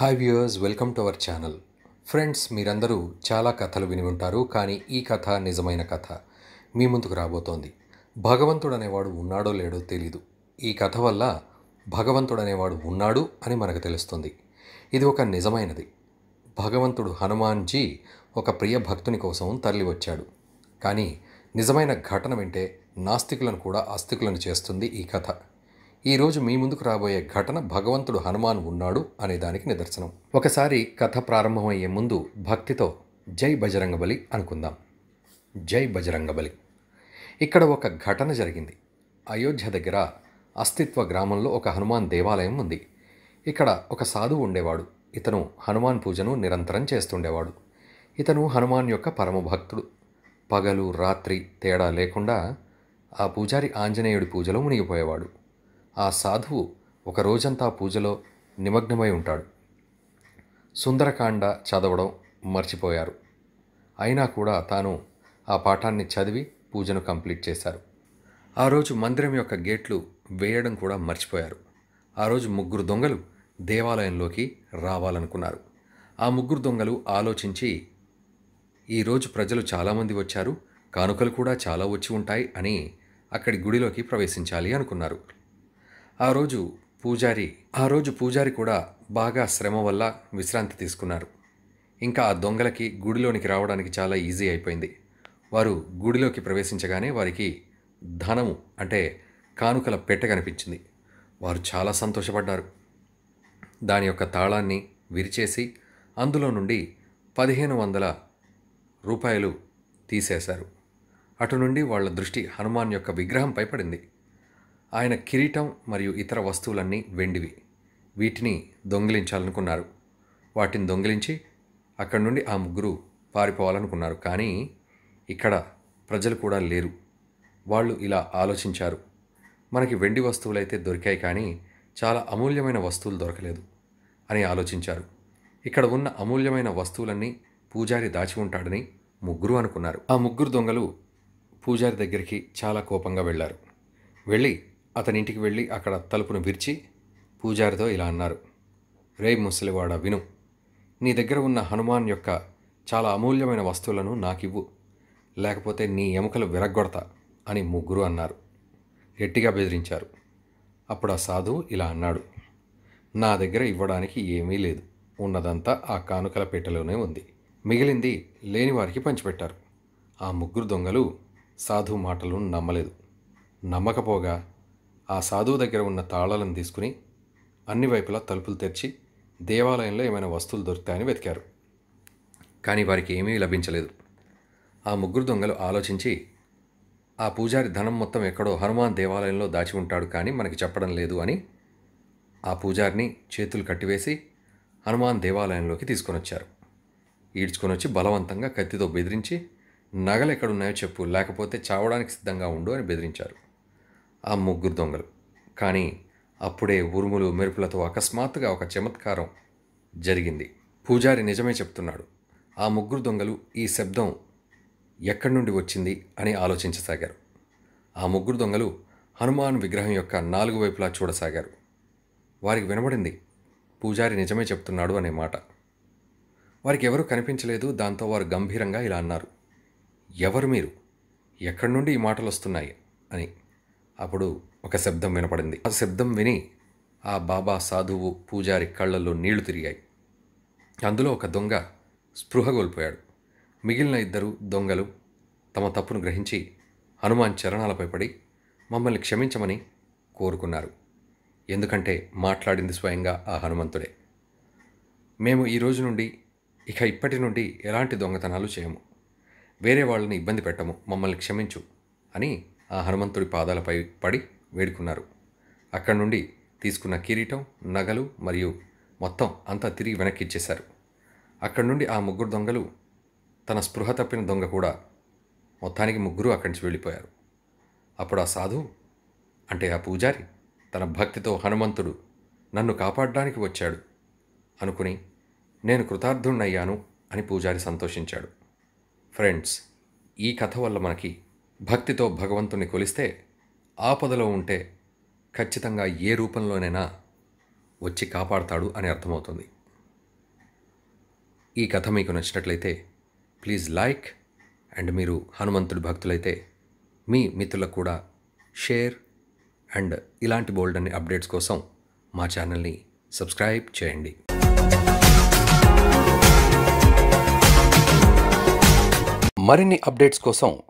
hi viewers welcome to our channel friends మీరందరూ చాలా కథలు విని ఉంటారు కానీ ఈ కథ నిజమైన కథ మీ ముందుకు రాబోతోంది భగవంతుడు అనేవాడు ఉన్నాడో లేడో తెలీదు ఈ కథ వల్ల భగవంతుడు అనేవాడు ఉన్నాడు అని మనకు తెలుస్తుంది ఇది ఒక నిజమైనది భగవంతుడు హనుమాన్జీ ఒక ప్రియ భక్తుని కోసం తరలివచ్చాడు కానీ నిజమైన ఘటన వింటే నాస్తికులను కూడా ఆస్తికులను చేస్తుంది ఈ కథ ఈరోజు మీ ముందుకు రాబోయే ఘటన భగవంతుడు హనుమాన్ ఉన్నాడు అనే దానికి నిదర్శనం ఒకసారి కథ ప్రారంభమయ్యే ముందు భక్తితో జై బజరంగబలి అనుకుందాం జై బజరంగబలి ఇక్కడ ఒక ఘటన జరిగింది అయోధ్య దగ్గర అస్తిత్వ గ్రామంలో ఒక హనుమాన్ దేవాలయం ఉంది ఇక్కడ ఒక సాధువు ఉండేవాడు ఇతను హనుమాన్ పూజను నిరంతరం చేస్తుండేవాడు ఇతను హనుమాన్ యొక్క పరమ భక్తుడు పగలు రాత్రి తేడా లేకుండా ఆ పూజారి ఆంజనేయుడి పూజలో మునిగిపోయేవాడు ఆ సాధువు ఒక రోజంతా పూజలో నిమగ్నమై ఉంటాడు సుందరకాండ చదవడం మర్చిపోయారు అయినా కూడా తాను ఆ పాఠాన్ని చదివి పూజను కంప్లీట్ చేశారు ఆ రోజు మందిరం యొక్క గేట్లు వేయడం కూడా మర్చిపోయారు ఆ రోజు ముగ్గురు దొంగలు దేవాలయంలోకి రావాలనుకున్నారు ఆ ముగ్గురు దొంగలు ఆలోచించి ఈరోజు ప్రజలు చాలామంది వచ్చారు కానుకలు కూడా చాలా వచ్చి ఉంటాయి అని అక్కడి గుడిలోకి ప్రవేశించాలి అనుకున్నారు ఆ రోజు పూజారి ఆ రోజు పూజారి కూడా బాగా శ్రమ వల్ల విశ్రాంతి తీసుకున్నారు ఇంకా ఆ దొంగలకి గుడిలోనికి రావడానికి చాలా ఈజీ అయిపోయింది వారు గుడిలోకి ప్రవేశించగానే వారికి ధనము అంటే కానుకల పెట్టె కనిపించింది వారు చాలా సంతోషపడ్డారు దాని యొక్క తాళాన్ని విరిచేసి అందులో నుండి పదిహేను వందల రూపాయలు తీసేశారు అటు నుండి వాళ్ళ దృష్టి హనుమాన్ యొక్క విగ్రహంపై పడింది ఆయన కిరీటం మరియు ఇతర వస్తువులన్నీ వెండివి వీటిని దొంగిలించాలనుకున్నారు వాటిని దొంగిలించి అక్కడి నుండి ఆ ముగ్గురు పారిపోవాలనుకున్నారు కానీ ఇక్కడ ప్రజలు కూడా లేరు వాళ్ళు ఇలా ఆలోచించారు మనకి వెండి వస్తువులైతే దొరికాయి కానీ చాలా అమూల్యమైన వస్తువులు దొరకలేదు అని ఆలోచించారు ఇక్కడ ఉన్న అమూల్యమైన వస్తువులన్నీ పూజారి దాచి ఉంటాడని ముగ్గురు అనుకున్నారు ఆ ముగ్గురు దొంగలు పూజారి దగ్గరికి చాలా కోపంగా వెళ్ళారు వెళ్ళి అతని ఇంటికి వెళ్ళి అక్కడ తలుపును విరిచి పూజారితో ఇలా అన్నారు రే ముసలివాడ విను నీ దగ్గర ఉన్న హనుమాన్ యొక్క చాలా అమూల్యమైన వస్తువులను నాకివ్వు లేకపోతే నీ ఎముకలు విరగ్గొడతా అని ముగ్గురు అన్నారు గట్టిగా బెదిరించారు అప్పుడు ఆ సాధువు ఇలా అన్నాడు నా దగ్గర ఇవ్వడానికి ఏమీ లేదు ఉన్నదంతా ఆ కానుకల పెట్టెలోనే ఉంది మిగిలింది లేని వారికి పంచిపెట్టారు ఆ ముగ్గురు దొంగలు సాధువు మాటలను నమ్మలేదు నమ్మకపోగా ఆ సాధువు దగ్గర ఉన్న తాళాలను తీసుకుని అన్ని వైపులా తలుపులు తెరిచి దేవాలయంలో ఏమైనా వస్తువులు దొరుకుతాయని వెతికారు కానీ వారికి ఏమీ లభించలేదు ఆ ముగ్గురు దొంగలు ఆలోచించి ఆ పూజారి ధనం మొత్తం ఎక్కడో హనుమాన్ దేవాలయంలో దాచి ఉంటాడు కానీ మనకి చెప్పడం లేదు అని ఆ పూజారిని చేతులు కట్టివేసి హనుమాన్ దేవాలయంలోకి తీసుకొని వచ్చారు ఈడ్చుకొని వచ్చి బలవంతంగా కత్తితో బెదిరించి నగలు ఎక్కడున్నాయో చెప్పు లేకపోతే చావడానికి సిద్ధంగా ఉండు అని బెదిరించారు ఆ ముగ్గురు దొంగలు కానీ అప్పుడే ఉరుములు మెరుపులతో అకస్మాత్తుగా ఒక చమత్కారం జరిగింది పూజారి నిజమే చెప్తున్నాడు ఆ ముగ్గురు దొంగలు ఈ శబ్దం ఎక్కడి నుండి వచ్చింది అని ఆలోచించసాగారు ఆ ముగ్గురు దొంగలు హనుమాన్ విగ్రహం యొక్క నాలుగు వైపులా చూడసాగారు వారికి వినబడింది పూజారి నిజమే చెప్తున్నాడు అనే మాట వారికి ఎవరూ కనిపించలేదు దాంతో వారు గంభీరంగా ఇలా అన్నారు ఎవరు మీరు ఎక్కడి నుండి ఈ మాటలు వస్తున్నాయి అని అప్పుడు ఒక శబ్దం వినపడింది ఆ శబ్దం విని ఆ బాబా సాధువు పూజారి కళ్ళల్లో నీళ్లు తిరిగాయి అందులో ఒక దొంగ స్పృహ కోల్పోయాడు మిగిలిన ఇద్దరు దొంగలు తమ తప్పును గ్రహించి హనుమాన్ చరణాలపై పడి మమ్మల్ని క్షమించమని కోరుకున్నారు ఎందుకంటే మాట్లాడింది స్వయంగా ఆ హనుమంతుడే మేము ఈ రోజు నుండి ఇక ఇప్పటి నుండి ఎలాంటి దొంగతనాలు చేయము వేరే వాళ్ళని ఇబ్బంది పెట్టము మమ్మల్ని క్షమించు అని ఆ హనుమంతుడి పాదాలపై పడి వేడుకున్నారు అక్కడి నుండి తీసుకున్న కిరీటం నగలు మరియు మొత్తం అంతా తిరిగి వెనక్కిచ్చేశారు అక్కడి నుండి ఆ ముగ్గురు దొంగలు తన స్పృహ తప్పిన దొంగ కూడా మొత్తానికి ముగ్గురు అక్కడి నుంచి వెళ్ళిపోయారు అప్పుడు ఆ సాధు అంటే ఆ పూజారి తన భక్తితో హనుమంతుడు నన్ను కాపాడడానికి వచ్చాడు అనుకుని నేను కృతార్థుణ్ణయ్యాను అని పూజారి సంతోషించాడు ఫ్రెండ్స్ ఈ కథ వల్ల మనకి భక్తితో భగవంతుని కొలిస్తే ఆపదలో ఉంటే ఖచ్చితంగా ఏ రూపంలోనైనా వచ్చి కాపాడతాడు అని అర్థమవుతుంది ఈ కథ మీకు నచ్చినట్లయితే ప్లీజ్ లైక్ అండ్ మీరు హనుమంతుడి భక్తులైతే మీ మిత్రులకు కూడా షేర్ అండ్ ఇలాంటి బోల్డ్ అనే అప్డేట్స్ కోసం మా ఛానల్ని సబ్స్క్రైబ్ చేయండి మరిన్ని అప్డేట్స్ కోసం